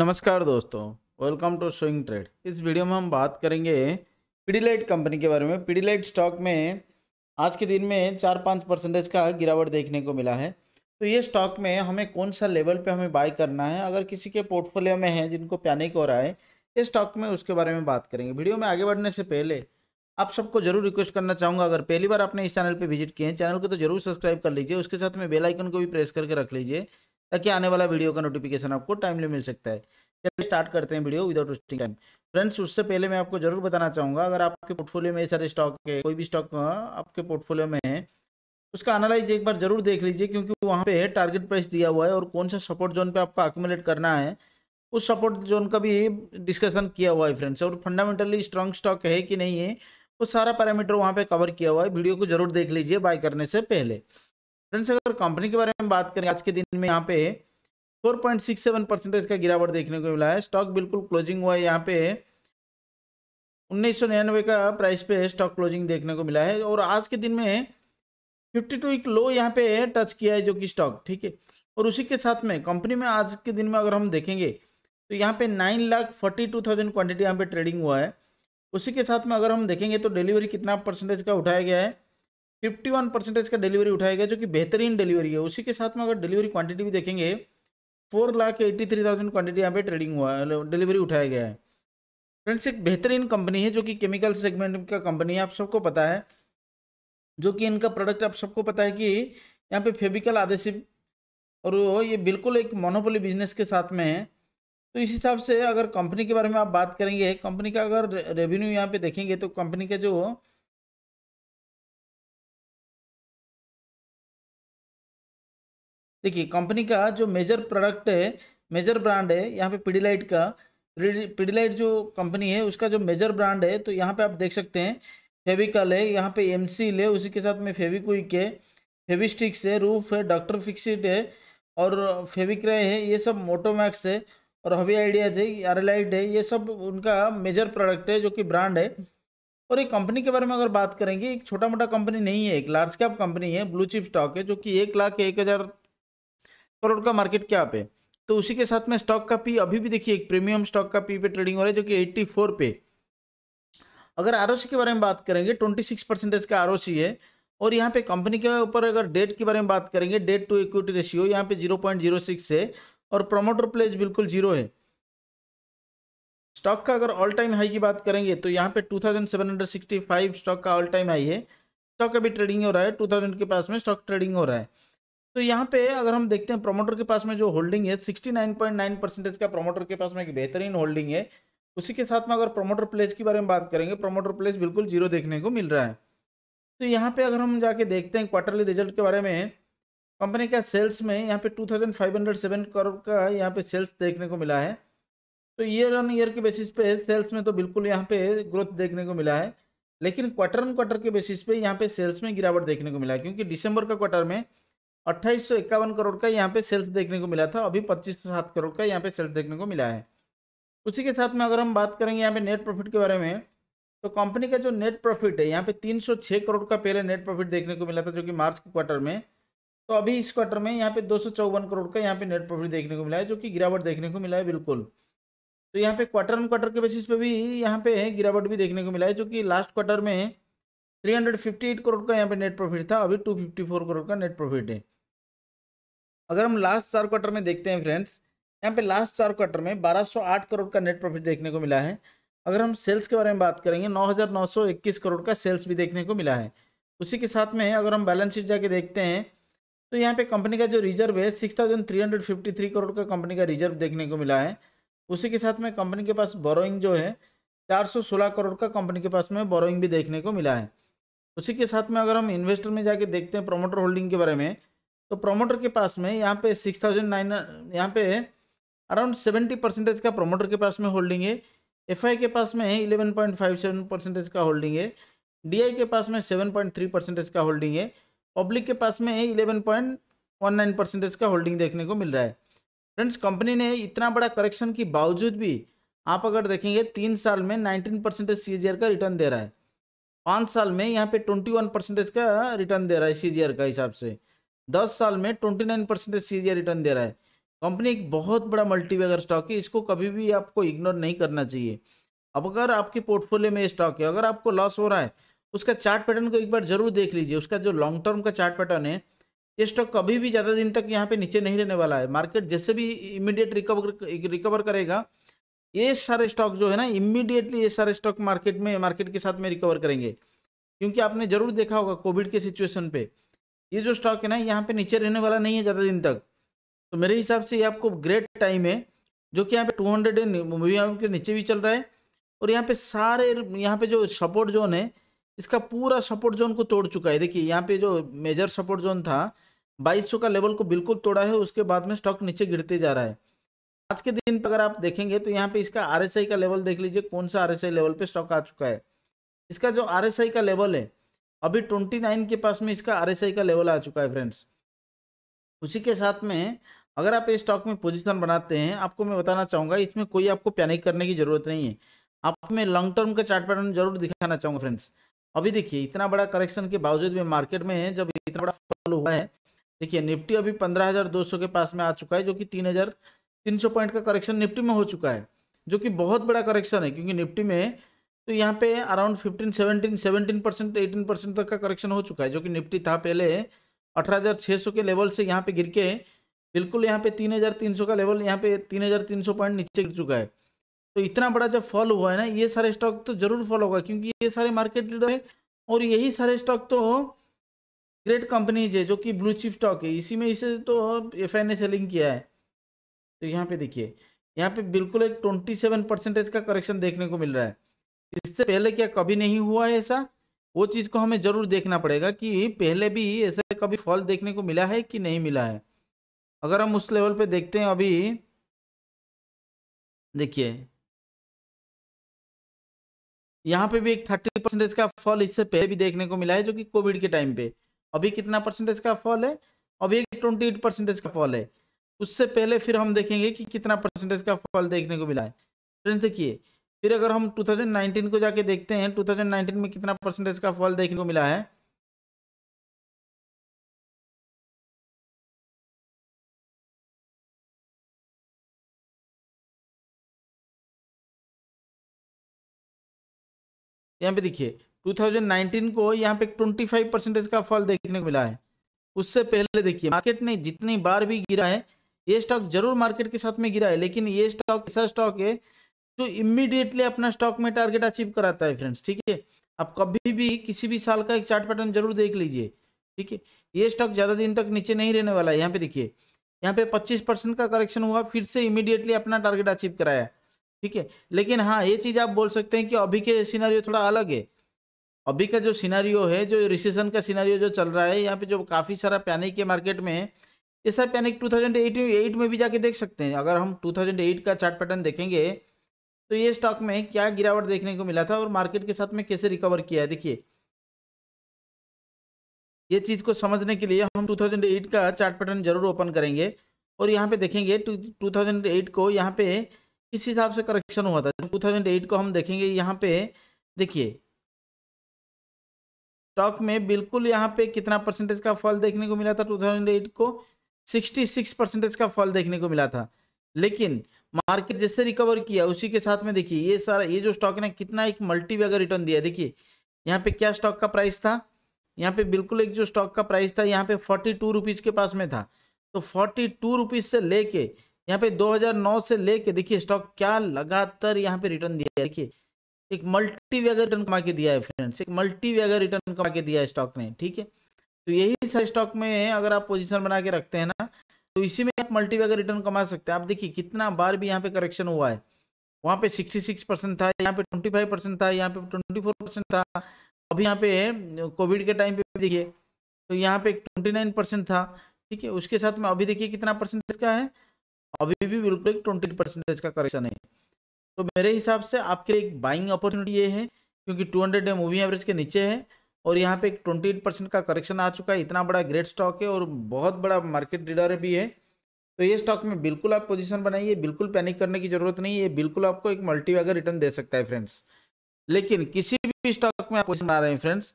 नमस्कार दोस्तों welcome to swing trade इस वीडियो में हम बात करेंगे पीडीलाइट कंपनी के बारे में पीडीलाइट स्टॉक में आज के दिन में चार पाँच परसेंटेज का गिरावट देखने को मिला है तो ये स्टॉक में हमें कौन सा लेवल पे हमें बाय करना है अगर किसी के पोर्टफोलियो में है जिनको पैनिक हो रहा है ये स्टॉक में उसके बारे में बात करेंगे वीडियो में आगे बढ़ने से पहले आप सबको जरूर रिक्वेस्ट करना चाहूँगा अगर पहली बार आपने इस चैनल पर विजिट किए हैं चैनल को तो जरूर सब्सक्राइब कर लीजिए उसके साथ में बेलाइकन को भी प्रेस करके रख लीजिए ताकि आने वाला वीडियो का नोटिफिकेशन आपको टाइमली मिल सकता है चलिए स्टार्ट करते हैं video without wasting time friends उससे पहले मैं आपको जरूर बताना चाहूँगा अगर आपके पोर्टफोलियो में ये सारे स्टॉक है कोई भी स्टॉक आपके पोर्टफोलियो में है उसका एनालाइज एक बार जरूर देख लीजिए क्योंकि वहाँ पे टारगेट प्राइस दिया हुआ है और कौन सा सपोर्ट जोन पे आपको एक्यूमुलेट करना है उस सपोर्ट जोन का भी डिस्कशन किया हुआ है फ्रेंड्स और फंडामेंटली स्ट्रॉन्ग स्टॉक है कि नहीं है वो सारा पैरामीटर वहाँ पर कवर किया हुआ है वीडियो को जरूर देख लीजिए बाय करने से पहले फ्रेंड्स अगर कंपनी के बारे में बात करें आज के दिन में यहाँ पे 4.67 परसेंटेज का गिरावट देखने को मिला है स्टॉक बिल्कुल क्लोजिंग हुआ है यहाँ पे उन्नीस का प्राइस पे स्टॉक क्लोजिंग देखने को मिला है और आज के दिन में फिफ्टी टू एक लो यहाँ पे टच किया है जो कि स्टॉक ठीक है और उसी के साथ में कंपनी में आज के दिन में अगर हम देखेंगे तो यहाँ पे nine lakh forty two thousand quantity यहाँ पे ट्रेडिंग हुआ है उसी के साथ में अगर हम देखेंगे तो डिलीवरी कितना परसेंटेज का उठाया गया है फिफ्टी वन परसेंटेज का डिलीवरी उठाया गया जो कि बेहतरीन डिलीवरी है उसी के साथ में अगर डिलीवरी क्वांटिटी भी देखेंगे four lakh eighty three thousand quantity यहाँ पे ट्रेडिंग हुआ डिलीवरी मतलब उठाया गया है फ्रेंड्स एक बेहतरीन कंपनी है जो कि केमिकल सेगमेंट का कंपनी है आप सबको पता है जो कि इनका प्रोडक्ट आप सबको पता है कि यहाँ पे फेबिकल आदेशिव और ये बिल्कुल एक मोनोपोली बिजनेस के साथ में है तो इस हिसाब से अगर कंपनी के बारे में आप बात करेंगे कंपनी का अगर रेवेन्यू यहाँ पे देखेंगे तो कंपनी का जो देखिए कंपनी का जो मेजर प्रोडक्ट है मेजर ब्रांड है यहाँ पे पीडीलाइट का पीडीलाइट जो कंपनी है उसका जो मेजर ब्रांड है तो यहाँ पे आप देख सकते हैं फेविकल है यहाँ पे एम सी ले उसी के साथ में फेविक्विक है फेविस्टिक्स है रूफ है डॉक्टर फिक्सिट है और फेविक्रय है ये सब मोटोमैक्स है और हवी आइडियाज है आरलाइट है ये सब उनका मेजर प्रोडक्ट है जो कि ब्रांड है और ये कंपनी के बारे में अगर बात करेंगे एक छोटा मोटा कंपनी नहीं है एक लार्ज कैप कंपनी है ब्लू चिप स्टॉक है जो कि एक लाख एक हज़ार करोड़ का मार्केट क्या पे तो उसी के साथ में स्टॉक का पी अभी भी देखिए एक प्रीमियम स्टॉक का पी पे ट्रेडिंग हो रहा है जो कि 84 पे अगर आर के बारे में बात करेंगे 26 परसेंटेज का आर है और यहाँ पे कंपनी के ऊपर अगर डेट के बारे में बात करेंगे डेट टू इक्विटी रेशियो यहाँ पे 0.06 है और प्रोमोटर प्लेज बिल्कुल जीरो है स्टॉक का अगर ऑल टाइम हाई की बात करेंगे तो यहाँ पे टू स्टॉक का ऑल टाइम हाई है स्टॉक अभी ट्रेडिंग हो रहा है टू के पास में स्टॉक ट्रेडिंग हो रहा है तो यहाँ पे अगर हम देखते हैं प्रमोटर के पास में जो होल्डिंग है 69.9 परसेंटेज का प्रमोटर के पास में एक बेहतरीन होल्डिंग है उसी के साथ में अगर प्रमोटर प्लेज के बारे में बात करेंगे प्रमोटर प्लेज बिल्कुल जीरो देखने को मिल रहा है तो यहाँ पे अगर हम जाके देखते हैं क्वार्टरली रिजल्ट के बारे में कंपनी का सेल्स में यहाँ पे सेवन करोड़ का यहाँ पे सेल्स देखने को मिला है तो ईयर ऑन ईयर के बेसिस पे सेल्स में तो बिल्कुल यहाँ पे ग्रोथ देखने को मिला है लेकिन क्वार्टर ऑन क्वार्टर के बेसिस पे यहाँ पे सेल्स में गिरावट देखने को मिला है क्योंकि दिसंबर का क्वार्टर में अट्ठाईस करोड़ का यहाँ पे सेल्स देखने को मिला था अभी पच्चीस करोड़ का यहाँ पे सेल्स देखने को मिला है उसी के साथ में अगर हम बात करेंगे यहाँ पे नेट प्रॉफिट के बारे में तो कंपनी का जो नेट प्रॉफिट है यहाँ पे 306 करोड़ का पहले नेट प्रॉफिट देखने को मिला था जो कि मार्च के क्वार्टर में तो अभी इस क्वार्टर में यहाँ पे दो करोड़ का यहाँ पे नेट प्रॉफिट देखने को मिला है जो कि गिरावट देखने को मिला है बिल्कुल तो यहाँ पे क्वार्टर ऑन क्वार्टर के बेसिस पे भी यहाँ पे गिरावट भी देखने को मिला है जो कि लास्ट क्वार्टर में 358 करोड़ का यहाँ पे नेट प्रॉफिट था अभी 254 करोड़ का नेट प्रॉफिट है अगर हम लास्ट चार क्वार्टर में देखते हैं फ्रेंड्स यहाँ पे लास्ट चार क्वार्टर में 1208 करोड़ का नेट प्रॉफिट देखने को मिला है अगर हम सेल्स के बारे में बात करेंगे 9,921 करोड़ का सेल्स भी देखने को मिला है उसी के साथ में अगर हम बैलेंस शीट जाके देखते हैं तो यहाँ पे कंपनी का जो रिजर्व है सिक्स करोड़ का कंपनी का रिजर्व देखने को मिला है उसी के साथ में कंपनी के पास बोरोइंग जो है चार करोड़ का कंपनी के पास में बोरोइंग भी देखने को मिला है उसी के साथ में अगर हम इन्वेस्टर में जाके देखते हैं प्रोमोटर होल्डिंग के बारे में तो प्रोमोटर के पास में यहाँ पे सिक्स थाउजेंड नाइन यहाँ पे अराउंड सेवेंटी परसेंटेज का प्रोमोटर के पास में होल्डिंग है एफ के पास में eleven point five seven percentage का होल्डिंग है डी के पास में सेवन पॉइंट थ्री परसेंटेज का होल्डिंग है पब्लिक के पास में eleven point one nine percentage का होल्डिंग देखने को मिल रहा है फ्रेंड्स कंपनी ने इतना बड़ा करेक्शन के बावजूद भी आप अगर देखेंगे तीन साल में नाइनटीन परसेंटेज सी का रिटर्न दे रहा है पाँच साल में यहाँ पे ट्वेंटी वन परसेंटेज का रिटर्न दे रहा है सी का हिसाब से दस साल में ट्वेंटी नाइन परसेंटेज सी रिटर्न दे रहा है कंपनी एक बहुत बड़ा मल्टीवेगर स्टॉक है इसको कभी भी आपको इग्नोर नहीं करना चाहिए अब अगर आपके पोर्टफोलियो में स्टॉक है अगर आपको लॉस हो रहा है उसका चार्ट पैटर्न को एक बार जरूर देख लीजिए उसका जो लॉन्ग टर्म का चार्ट पैटर्न है ये स्टॉक कभी भी ज़्यादा दिन तक यहाँ पे नीचे नहीं रहने वाला है मार्केट जैसे भी इमीडिएट रिकवर रिकवर करेगा ये सारे स्टॉक जो है ना इमीडिएटली ये सारे स्टॉक मार्केट में मार्केट के साथ में रिकवर करेंगे क्योंकि आपने जरूर देखा होगा कोविड के सिचुएशन पे ये जो स्टॉक है ना यहाँ पे नीचे रहने वाला नहीं है ज़्यादा दिन तक तो मेरे हिसाब से ये आपको ग्रेट टाइम है जो कि यहाँ पे टू हंड्रेड के नीचे भी चल रहा है और यहाँ पे सारे यहाँ पे जो सपोर्ट जोन है इसका पूरा सपोर्ट जोन को तोड़ चुका है देखिए यहाँ पे जो मेजर सपोर्ट जोन था बाईस का लेवल को बिल्कुल तोड़ा है उसके बाद में स्टॉक नीचे गिरते जा रहा है आज के दिन पर अगर आप देखेंगे तो यहाँ पे इसका आर का लेवल देख लीजिए कौन सा आर लेवल पर स्टॉक आ चुका है इसका जो आर का लेवल है अभी ट्वेंटी नाइन के पास में इसका आरएसआई का लेवल आ चुका है फ्रेंड्स उसी के साथ में अगर आप इस स्टॉक में पोजीशन बनाते हैं आपको मैं बताना चाहूँगा इसमें कोई आपको पैनिक करने की ज़रूरत नहीं है आप में लॉन्ग टर्म का चार्ट पैटर्न जरूर दिखाना चाहूँगा फ्रेंड्स अभी देखिए इतना बड़ा करेक्शन के बावजूद भी मार्केट में है जब इतना बड़ा फॉल हुआ है देखिए निफ्टी अभी सौ के पास में आ चुका है जो कि सौ पॉइंट का करेक्शन निफ्टी में हो चुका है जो कि बहुत बड़ा करेक्शन है क्योंकि निफ्टी में तो यहाँ पे around fifteen seventeen seventeen percent eighteen percent तक का करेक्शन हो चुका है जो कि निफ्टी था पहले अठारह के लेवल से यहाँ पे गिर के बिल्कुल यहाँ पे 3,300 का लेवल यहाँ पे 3,300 पॉइंट नीचे गिर चुका है तो इतना बड़ा जब फॉल हुआ है ना ये सारे स्टॉक तो जरूर फॉल होगा क्योंकि ये सारे मार्केट लीडर है और यही सारे स्टॉक तो ग्रेट कंपनीज है जो कि ब्लू चिप स्टॉक है इसी में इसे तो एफ ने सेलिंग किया है तो यहाँ पे देखिए यहाँ पे बिल्कुल एक ट्वेंटी सेवन परसेंटेज का करेक्शन देखने को मिल रहा है इससे पहले क्या कभी नहीं हुआ है ऐसा वो चीज़ को हमें ज़रूर देखना पड़ेगा कि पहले भी ऐसे कभी फल देखने को मिला है कि नहीं मिला है अगर हम उस लेवल पे देखते हैं अभी देखिए यहाँ पे भी एक थर्टी परसेंटेज का फल इससे पहले भी देखने को मिला है जो कि कोविड के टाइम पे अभी कितना परसेंटेज का फल है अभी एक ट्वेंटी एट परसेंटेज का फल है उससे पहले फिर हम देखेंगे कि कितना परसेंटेज का फल देखने को मिला है फ्रेंड्स देखिए फिर अगर हम 2019 को जाके देखते हैं 2019 में कितना परसेंटेज का फॉल देखने को मिला है यहाँ पे देखिए 2019 को यहाँ पे 25 परसेंटेज का फॉल देखने को मिला है उससे पहले देखिए मार्केट ने जितनी बार भी गिरा है ये स्टॉक जरूर मार्केट के साथ में गिरा है लेकिन ये स्टॉक ऐसा स्टॉक है जो तो इमीडिएटली अपना स्टॉक में टारगेट अचीव कराता है फ्रेंड्स ठीक है आप कभी भी किसी भी साल का एक चार्ट पैटर्न जरूर देख लीजिए ठीक है ये स्टॉक ज़्यादा दिन तक नीचे नहीं रहने वाला है यहाँ पे देखिए यहाँ पे 25 परसेंट का करेक्शन हुआ फिर से इमीडिएटली अपना टारगेट अचीव कराया ठीक है लेकिन हाँ ये चीज़ आप बोल सकते हैं कि अभी के सीनारियो थोड़ा अलग है अभी का जो सीनारियो है जो रिसेशन का सीनारियो जो चल रहा है यहाँ पे जो काफ़ी सारा पैनिक है मार्केट में ये सब पैनिक टू में भी जाके देख सकते हैं अगर हम टू का चार्ट पैटर्न देखेंगे तो ये स्टॉक में क्या गिरावट देखने को मिला था और मार्केट के साथ में कैसे रिकवर किया है देखिए ये चीज़ को समझने के लिए हम 2008 का चार्ट पैटर्न जरूर ओपन करेंगे और यहाँ पे देखेंगे 2008 को यहाँ पे किस हिसाब से करेक्शन हुआ था 2008 को हम देखेंगे यहाँ पे देखिए स्टॉक में बिल्कुल यहाँ पे कितना परसेंटेज का फॉल देखने को मिला था 2008 को 66 परसेंटेज का फॉल देखने को मिला था लेकिन मार्केट जैसे रिकवर किया उसी के साथ में देखिए ये सारा ये जो स्टॉक ने कितना एक मल्टी वेगर रिटर्न दिया देखिए यहाँ पे क्या स्टॉक का प्राइस था यहाँ पे बिल्कुल एक जो स्टॉक का प्राइस था यहाँ पे फोर्टी टू रुपीज़ के पास में था तो फोर्टी टू रुपीज़ से लेके यहाँ पे 2009 से लेके देखिए स्टॉक क्या लगातार यहाँ पे रिटर्न दिया है देखिए एक मल्टी वेगर रिटर्न कमा के दिया है फ्रेंड्स एक मल्टी वेगर रिटर्न कमा के दिया है स्टॉक ने ठीक है तो यही सारे स्टॉक में अगर आप पोजिशन बना के रखते हैं ना तो इसी में आप मल्टीवे रिटर्न कमा सकते हैं आप देखिए कितना बार भी यहाँ पे करेक्शन हुआ है वहाँ पे 66 परसेंट था यहाँ पे 25 परसेंट था यहाँ पे 24 परसेंट था अभी यहाँ पे कोविड के टाइम पे देखिए तो यहाँ पे 29 परसेंट था ठीक है उसके साथ में अभी देखिए कितना परसेंटेज का है अभी भी बिल्कुल ट्वेंटी परसेंटेज का करेक्शन है तो मेरे हिसाब से आपके लिए एक बाइंग अपॉर्चुनिटी ये है क्योंकि टू हंड्रेड मूविंग एवरेज के नीचे है और यहाँ पे ट्वेंटी एट परसेंट का करेक्शन आ चुका है इतना बड़ा ग्रेट स्टॉक है और बहुत बड़ा मार्केट लीडर भी है तो ये स्टॉक में बिल्कुल आप पोजीशन बनाइए बिल्कुल पैनिक करने की ज़रूरत नहीं है बिल्कुल आपको एक मल्टी वैगर रिटर्न दे सकता है फ्रेंड्स लेकिन किसी भी स्टॉक में आप पोजिशन बना रहे हैं फ्रेंड्स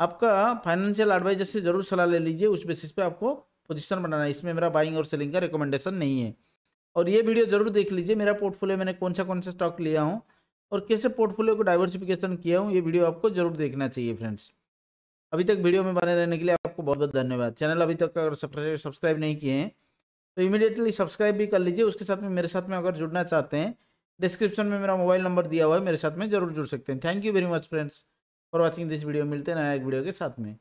आपका फाइनेंशियल एडवाइजर से जरूर सलाह ले लीजिए उस बेसिस पे आपको पोजिशन बनाना है इसमें मेरा बाइंग और सेलिंग का रिकमेंडेशन नहीं है और ये वीडियो जरूर देख लीजिए मेरा पोर्टफोलियो मैंने कौन सा कौन सा स्टॉक लिया हूँ और कैसे पोर्टफोलियो को डाइवर्सिफिकेशन किया हूँ ये वीडियो आपको जरूर देखना चाहिए फ्रेंड्स अभी तक वीडियो में बने रहने के लिए आपको बहुत बहुत धन्यवाद चैनल अभी तक अगर सब्सक्राइब नहीं किए हैं तो इमीडिएटली सब्सक्राइब भी कर लीजिए उसके साथ में मेरे साथ में अगर जुड़ना चाहते हैं डिस्क्रिप्शन में मेरा मोबाइल नंबर दिया हुआ है मेरे साथ में जरूर जुड़ सकते हैं thank you very much friends for watching this video मिलते हैं नया एक वीडियो के साथ में